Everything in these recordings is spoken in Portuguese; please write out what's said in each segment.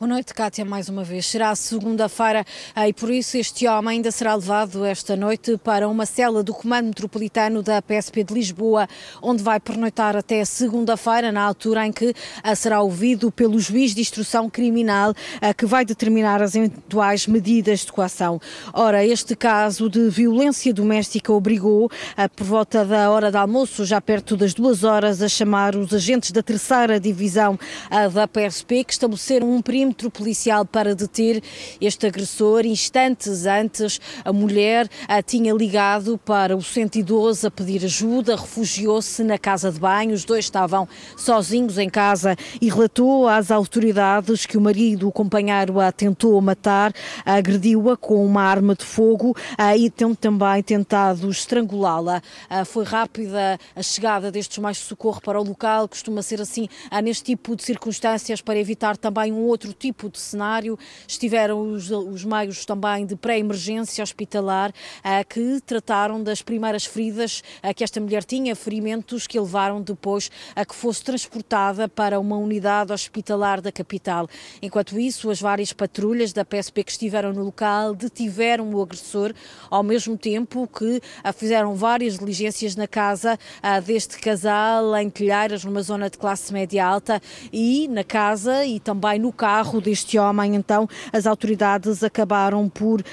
Boa noite, Kátia, mais uma vez. Será segunda-feira eh, e por isso este homem ainda será levado esta noite para uma cela do Comando Metropolitano da PSP de Lisboa, onde vai pernoitar até segunda-feira, na altura em que eh, será ouvido pelo juiz de instrução criminal eh, que vai determinar as eventuais medidas de coação. Ora, este caso de violência doméstica obrigou, por volta da hora de almoço, já perto das duas horas, a chamar os agentes da terceira divisão da PSP que estabeleceram um perímetro perímetro policial para deter este agressor. Instantes antes, a mulher a tinha ligado para o 112 a pedir ajuda, refugiou-se na casa de banho, os dois estavam sozinhos em casa e relatou às autoridades que o marido, o companheiro-a tentou matar, agrediu-a com uma arma de fogo e tem também tentado estrangulá-la. Foi rápida a chegada destes mais de socorro para o local, costuma ser assim neste tipo de circunstâncias para evitar também um outro tipo de cenário. Estiveram os, os meios também de pré-emergência hospitalar eh, que trataram das primeiras feridas eh, que esta mulher tinha, ferimentos que levaram depois a que fosse transportada para uma unidade hospitalar da capital. Enquanto isso, as várias patrulhas da PSP que estiveram no local detiveram o agressor, ao mesmo tempo que eh, fizeram várias diligências na casa deste casal, em Telheiras, numa zona de classe média alta, e na casa e também no carro carro deste homem, então as autoridades acabaram por uh,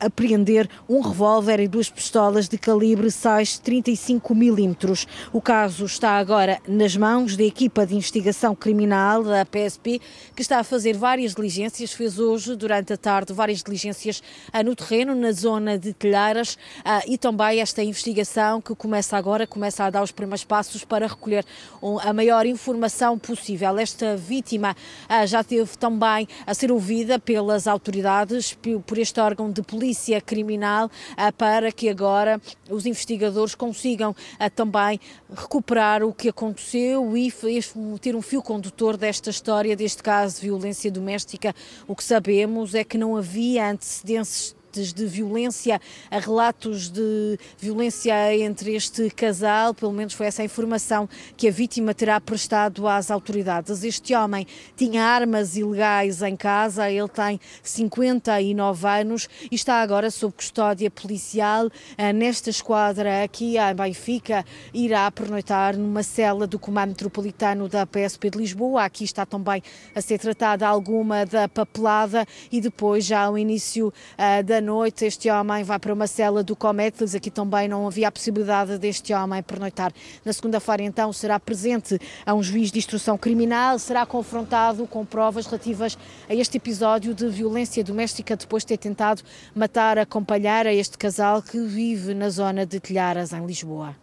apreender um revólver e duas pistolas de calibre 6,35 milímetros. O caso está agora nas mãos da equipa de investigação criminal da PSP, que está a fazer várias diligências, fez hoje, durante a tarde, várias diligências uh, no terreno, na zona de Telheiras, uh, e também esta investigação que começa agora, começa a dar os primeiros passos para recolher um, a maior informação possível. Esta vítima já teve também a ser ouvida pelas autoridades, por este órgão de polícia criminal, eh, para que agora os investigadores consigam eh, também recuperar o que aconteceu e ter um fio condutor desta história, deste caso de violência doméstica. O que sabemos é que não havia antecedentes de violência, a relatos de violência entre este casal, pelo menos foi essa a informação que a vítima terá prestado às autoridades. Este homem tinha armas ilegais em casa, ele tem 59 anos e está agora sob custódia policial ah, nesta esquadra aqui em Benfica, irá pernoitar numa cela do Comando Metropolitano da PSP de Lisboa. Aqui está também a ser tratada alguma da papelada e depois, já ao início ah, da noite este homem vai para uma cela do Cométlis, aqui também não havia a possibilidade deste homem pernoitar. Na segunda-feira, então, será presente a um juiz de instrução criminal, será confrontado com provas relativas a este episódio de violência doméstica depois de ter tentado matar a companheira, este casal que vive na zona de Telharas, em Lisboa.